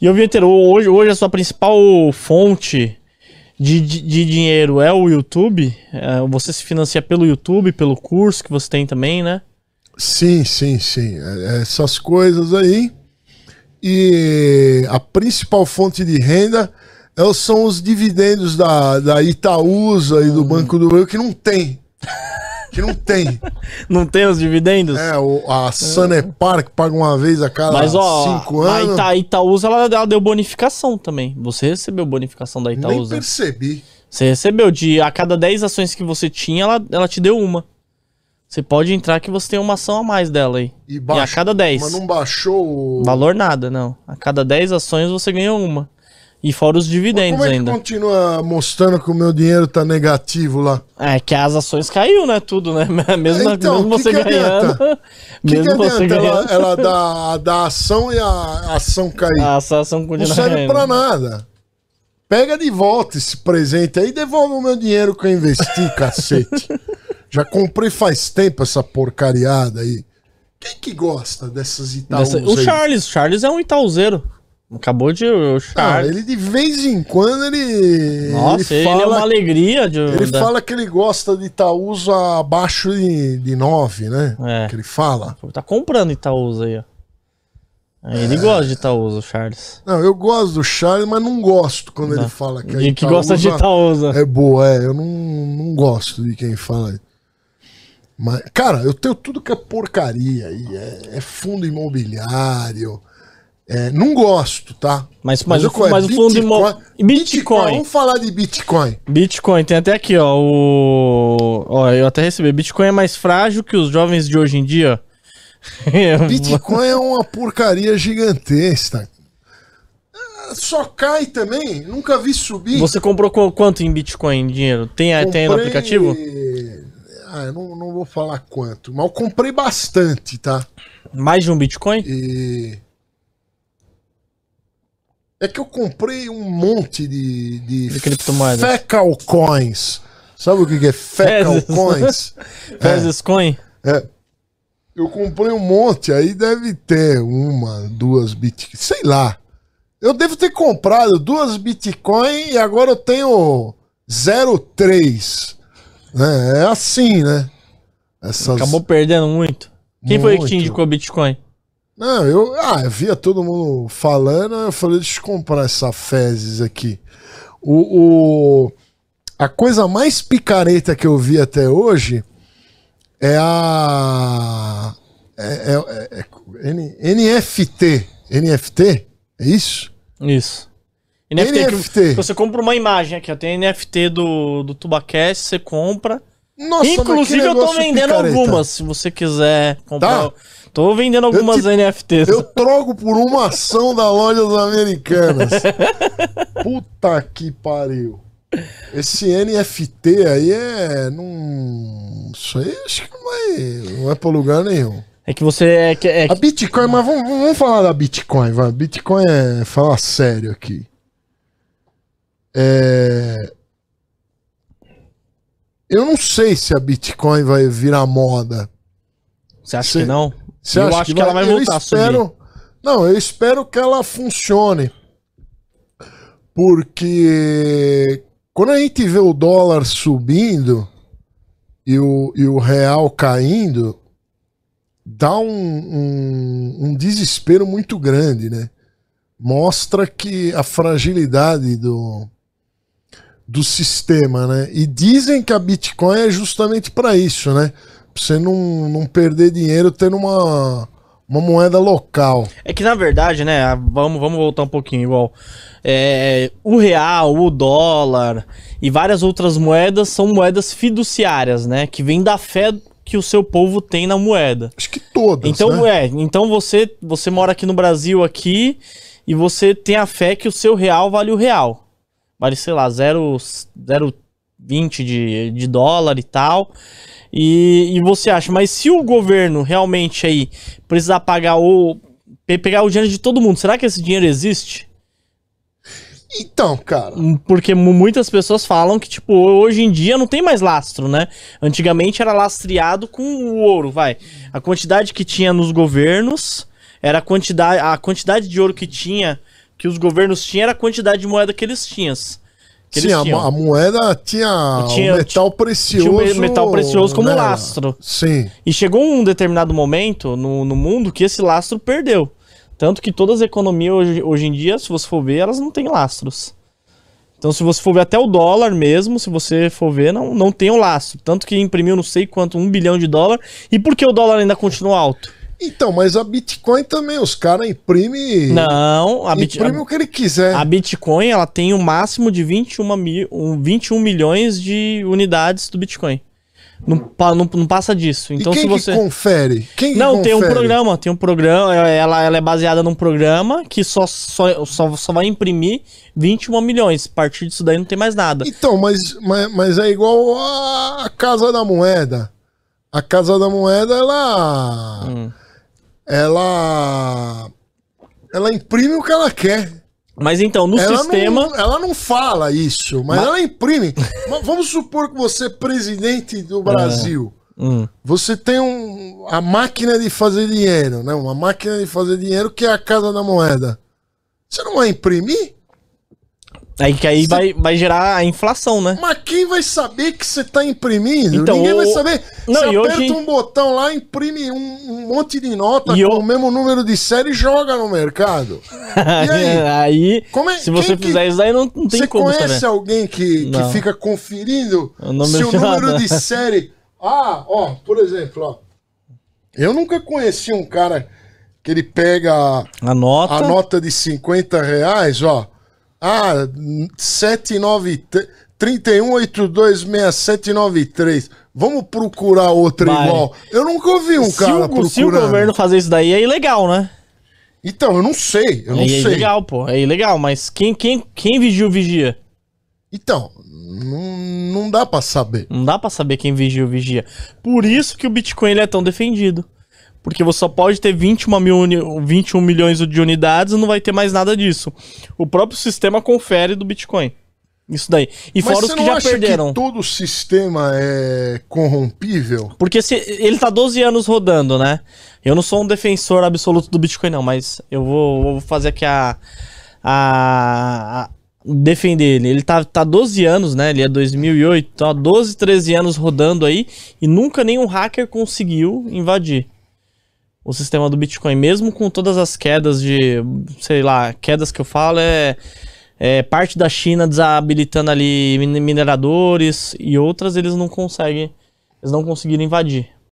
E eu vi hoje, hoje a sua principal fonte de, de, de, dinheiro é o YouTube? É, você se financia pelo YouTube, pelo curso que você tem também, né? Sim, sim, sim. É, é essas coisas aí. E a principal fonte de renda é são os dividendos da, da Itaúsa e do uhum. Banco do Brasil que não tem. Que não tem. não tem os dividendos? É, o, a Sanepar é. que paga uma vez a cada Mas, ó, cinco anos. A Itaúsa ela, ela, deu bonificação também. Você recebeu bonificação da Itaúsa? Nem percebi. Você recebeu de a cada 10 ações que você tinha, ela, ela te deu uma. Você pode entrar que você tem uma ação a mais dela aí. E, e a cada 10. Mas não baixou o. Valor nada, não. A cada 10 ações você ganhou uma. E fora os dividendos como é ainda. continua mostrando que o meu dinheiro tá negativo lá? É que as ações caiu, né? Tudo, né? É, mesmo, então, mesmo que você que ganhando. Que mesmo que você ganhando. Ela, ela dá, dá ação e a ação caiu. A ação continua Não serve pra nada. Pega de volta esse presente aí e devolve o meu dinheiro que eu investi, cacete. Já comprei faz tempo essa porcariada aí. Quem que gosta dessas Itaús? Dessa... O Charles, Charles é um Itaúzeiro. Acabou de Charles Ah, ele de vez em quando ele. Nossa, ele, ele fala, é uma alegria. De... Ele fala que ele gosta de Itaúsa abaixo de, de 9, né? É. Que ele fala. Tá comprando Itaúsa aí, ó. É, ele é. gosta de Itaúsa, o Charles. Não, eu gosto do Charles, mas não gosto quando ele fala que a que gosta de Itaúsa. É boa, é. Eu não, não gosto de quem fala. Mas, cara, eu tenho tudo que é porcaria aí. É, é fundo imobiliário. É, não gosto, tá? Mas, mas, mas, o, é? mas Bitcoin, fundo Bitcoin, Bitcoin. Vamos falar de Bitcoin. Bitcoin, tem até aqui, ó. O... ó eu até recebi. Bitcoin é mais frágil que os jovens de hoje em dia. Bitcoin é uma porcaria gigantesca. Ah, só cai também, nunca vi subir. Você comprou quanto em Bitcoin em dinheiro? Tem, comprei... É, tem no aplicativo? Ah, eu não, não vou falar quanto, mas eu comprei bastante, tá? Mais de um Bitcoin? E... É que eu comprei um monte de, de, de criptomoedas. Fecal coins. Sabe o que é fecal Fezes. coins? Fezes é. coin? É. Eu comprei um monte, aí deve ter uma, duas bitcoins, sei lá. Eu devo ter comprado duas bitcoins e agora eu tenho 0,3. É, é assim, né? Essas... Acabou perdendo muito. Quem muito. foi que te indicou Bitcoin? Não, eu ah, via todo mundo falando, eu falei, deixa eu comprar essa fezes aqui. O, o, a coisa mais picareta que eu vi até hoje é a. É, é, é, é N, NFT. NFT? É isso? Isso. NFT. NFT. É que você compra uma imagem aqui, ó. Tem NFT do, do Tubacast, você compra. Nossa, Inclusive, eu tô vendendo picareta. algumas, se você quiser comprar. Tá. Tô vendendo algumas eu te... NFTs. Eu troco por uma ação da loja das Americanas. Puta que pariu. Esse NFT aí é. Não. Isso aí acho que não vai, não é pra lugar nenhum. É que você é. Que, é... A Bitcoin, mas vamos, vamos falar da Bitcoin, vai. Bitcoin é. fala sério aqui. É eu não sei se a Bitcoin vai virar moda. Você acha Cê, que não? eu acha acho que, ela vai voltar a espero, Não, eu espero que ela funcione. Porque quando a gente vê o dólar subindo e o, e o real caindo, dá um, um, um desespero muito grande, né? Mostra que a fragilidade do, do sistema, né? E dizem que a Bitcoin é justamente para isso, né? Pra você não, não perder dinheiro tendo uma, uma moeda local. É que na verdade, né? Vamos, vamos voltar um pouquinho, igual. É, o real, o dólar e várias outras moedas são moedas fiduciárias, né? Que vem da fé que o seu povo tem na moeda. Acho que todas. Então né? é, então você você mora aqui no Brasil aqui e você tem a fé que o seu real vale o real vale, sei lá, 0,20 de, de dólar e tal. E, e você acha, mas se o governo realmente aí precisar pagar ou pegar o dinheiro de todo mundo, será que esse dinheiro existe? Então, cara. Hum, porque muitas pessoas falam que, tipo, hoje em dia não tem mais lastro, né? Antigamente era lastreado com o ouro, vai. A quantidade que tinha nos governos era a quantidade, a quantidade de ouro que tinha que os governos tinham era a quantidade de moeda que eles tinham. Que Sim, eles tinham. A, moeda tinha, tinha metal precioso. Tinha metal precioso como né? lastro. Sim. E chegou um determinado momento no, no mundo que esse lastro perdeu. Tanto que todas as economias hoje, hoje em dia, se você for ver, elas não têm lastros. Então, se você for ver até o dólar mesmo, se você for ver, não, não tem o um lastro, Tanto que imprimiu não sei quanto, um bilhão de dólar. E por que o dólar ainda continua alto? Então, mas a Bitcoin também, os caras imprimem. Não, a Bitcoin. Imprime o que ele quiser. A Bitcoin, ela tem o um máximo de 21, mil, 21 milhões de unidades do Bitcoin. Não, não, não, passa disso. Então, e quem se você. Que confere? Quem não, confere? tem um programa, tem um programa. Ela, ela é baseada num programa que só, só, só, só vai imprimir 21 milhões. A partir disso daí não tem mais nada. Então, mas, mas, mas é igual a Casa da Moeda. A Casa da Moeda, ela. Hum ela ela imprime o que ela quer. Mas então, no ela sistema. Não, ela não fala isso, mas, mas... ela imprime. vamos supor que você é presidente do é. Brasil. É. Hum. Você tem um, a máquina de fazer dinheiro, né? Uma máquina de fazer dinheiro que é a Casa da Moeda. Você não vai imprimir? Aí que aí vai, vai gerar a inflação, né? Mas quem vai saber que você tá imprimindo? Então, Ninguém o... vai saber. Não, você aperta hoje... um botão lá, imprime um, um monte de nota e com eu... o mesmo número de série e joga no mercado. E aí? aí é... se você fizer isso aí, não, não tem você como. Você conhece saber. alguém que, que fica conferindo o se o número nada. de série. Ah, ó, por exemplo, ó. Eu nunca conheci um cara que ele pega a nota, a nota de 50 reais, ó ah, 793. 31826793. Vamos procurar outra Vai. igual. Eu nunca ouvi um se cara o, procurando. Se o governo fazer isso daí é ilegal, né? Então, eu não sei, eu não é, sei. É ilegal, pô, é ilegal, mas quem, quem, quem vigia o vigia? Então, não, não dá para saber. Não dá para saber quem vigia o vigia. Por isso que o Bitcoin ele é tão defendido. Porque você só pode ter 21, mil, 21 milhões de unidades e não vai ter mais nada disso. O próprio sistema confere do Bitcoin. Isso daí. E Mas fora os que já perderam. Que todo o sistema é corrompível? Porque se ele tá 12 anos rodando, né? Eu não sou um defensor absoluto do Bitcoin, não, mas eu vou, vou fazer aqui a, a, a defender ele. Ele tá, tá 12 anos, né? Ele é 2008, tá 12, 13 anos rodando aí e nunca nenhum hacker conseguiu invadir o sistema do Bitcoin, mesmo com todas as quedas de, sei lá, quedas que eu falo é, é parte da China desabilitando ali mineradores e outras, eles não conseguem, eles não conseguiram invadir.